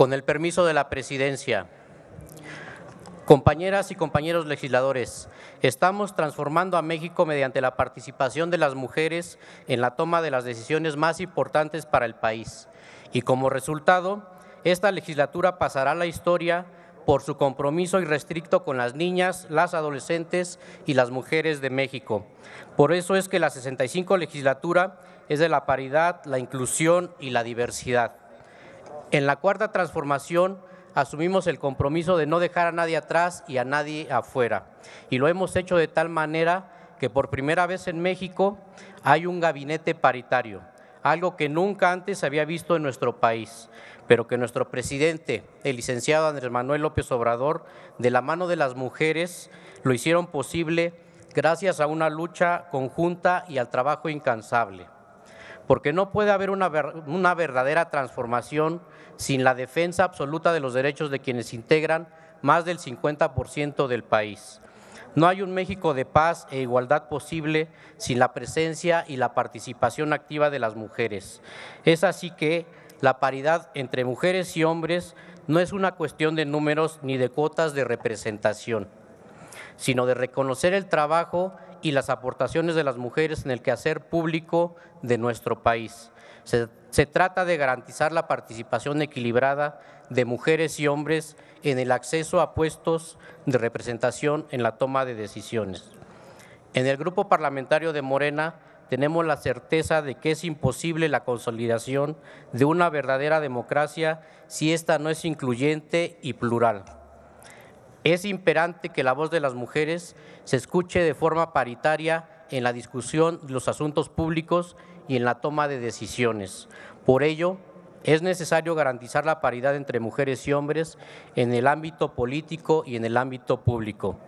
Con el permiso de la presidencia, compañeras y compañeros legisladores, estamos transformando a México mediante la participación de las mujeres en la toma de las decisiones más importantes para el país. Y como resultado, esta legislatura pasará a la historia por su compromiso irrestricto con las niñas, las adolescentes y las mujeres de México. Por eso es que la 65 legislatura es de la paridad, la inclusión y la diversidad. En la cuarta transformación asumimos el compromiso de no dejar a nadie atrás y a nadie afuera. Y lo hemos hecho de tal manera que por primera vez en México hay un gabinete paritario, algo que nunca antes se había visto en nuestro país, pero que nuestro presidente, el licenciado Andrés Manuel López Obrador, de la mano de las mujeres, lo hicieron posible gracias a una lucha conjunta y al trabajo incansable porque no puede haber una, verdadera transformación sin la defensa absoluta de los derechos de quienes integran más del 50% del país. No hay un México de paz e igualdad posible sin la presencia y la participación activa de las mujeres. Es así que la paridad entre mujeres y hombres no es una cuestión de números ni de cuotas de representación, sino de reconocer el trabajo y las aportaciones de las mujeres en el quehacer público de nuestro país. Se, se, trata de garantizar la participación equilibrada de mujeres y hombres en el acceso a puestos de representación en la toma de decisiones. En el Grupo Parlamentario de Morena tenemos la certeza de que es imposible la consolidación de una verdadera democracia si ésta no es incluyente y plural. Es imperante que la voz de las mujeres se escuche de forma paritaria en la discusión de los asuntos públicos y en la toma de decisiones. Por ello, es necesario garantizar la paridad entre mujeres y hombres en el ámbito político y en el ámbito público,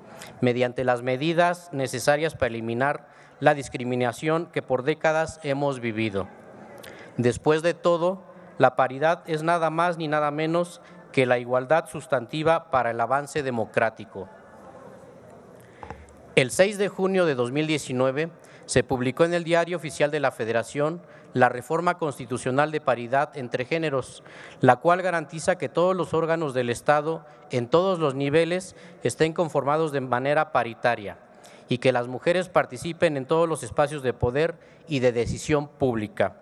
mediante las medidas necesarias para eliminar la discriminación que por décadas hemos vivido. Después de todo, la paridad es nada más ni nada menos que la igualdad sustantiva para el avance democrático. El 6 de junio de 2019 se publicó en el Diario Oficial de la Federación la Reforma Constitucional de Paridad entre Géneros, la cual garantiza que todos los órganos del Estado en todos los niveles estén conformados de manera paritaria y que las mujeres participen en todos los espacios de poder y de decisión pública.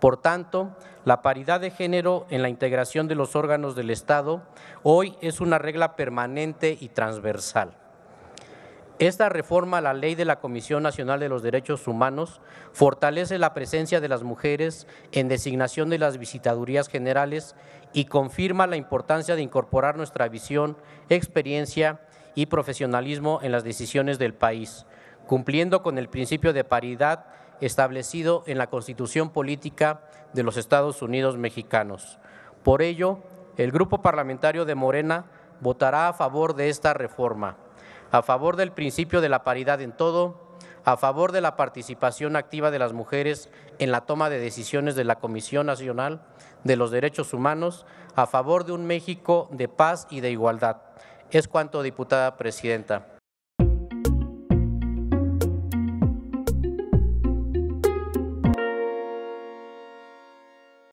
Por tanto, la paridad de género en la integración de los órganos del Estado hoy es una regla permanente y transversal. Esta reforma a la ley de la Comisión Nacional de los Derechos Humanos fortalece la presencia de las mujeres en designación de las visitadurías generales y confirma la importancia de incorporar nuestra visión, experiencia y profesionalismo en las decisiones del país, cumpliendo con el principio de paridad establecido en la Constitución Política de los Estados Unidos Mexicanos. Por ello, el Grupo Parlamentario de Morena votará a favor de esta reforma, a favor del principio de la paridad en todo, a favor de la participación activa de las mujeres en la toma de decisiones de la Comisión Nacional de los Derechos Humanos, a favor de un México de paz y de igualdad. Es cuanto, diputada presidenta.